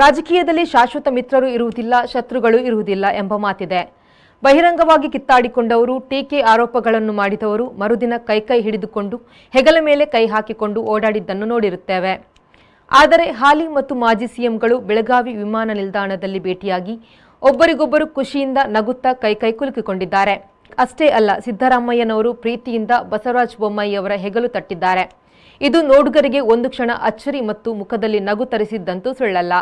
ರಾಜಕೀಯದಲ್ಲಿ ಶಾಶ್ವತ ಮಿತ್ರರು ಇರುವುದಿಲ್ಲ ಶತ್ರುಗಳು ಇರುವುದಿಲ್ಲ ಎಂಬ ಮಾತಿದೆ ಬಹಿರಂಗವಾಗಿ ಕಿತ್ತಾಡಿಕೊಂಡವರು ಟೀಕೆ ಆರೋಪಗಳನ್ನು ಮಾಡಿದವರು ಮರುದಿನ ಕೈಕೈ ಹಿಡಿದುಕೊಂಡು ಹೆಗಲ ಮೇಲೆ ಕೈ ಹಾಕಿಕೊಂಡು ಓಡಾಡಿದ್ದನ್ನು ನೋಡಿರುತ್ತೇವೆ ಆದರೆ ಹಾಲಿ ಮತ್ತು ಮಾಜಿ ಸಿಎಂಗಳು ಬೆಳಗಾವಿ ವಿಮಾನ ನಿಲ್ದಾಣದಲ್ಲಿ ಭೇಟಿಯಾಗಿ ಒಬ್ಬರಿಗೊಬ್ಬರು ಖುಷಿಯಿಂದ ನಗುತ್ತಾ ಕೈಕೈ ಕುಲುಕಿಕೊಂಡಿದ್ದಾರೆ ಅಷ್ಟೇ ಅಲ್ಲ ಸಿದ್ದರಾಮಯ್ಯನವರು ಪ್ರೀತಿಯಿಂದ ಬಸವರಾಜ ಬೊಮ್ಮಾಯಿಯವರ ಹೆಗಲು ತಟ್ಟಿದ್ದಾರೆ ಇದು ನೋಡುಗರಿಗೆ ಒಂದು ಕ್ಷಣ ಅಚ್ಚರಿ ಮತ್ತು ಮುಖದಲ್ಲಿ ನಗು ತರಿಸಿದ್ದಂತೂ ಸುಳ್ಳಲ್ಲ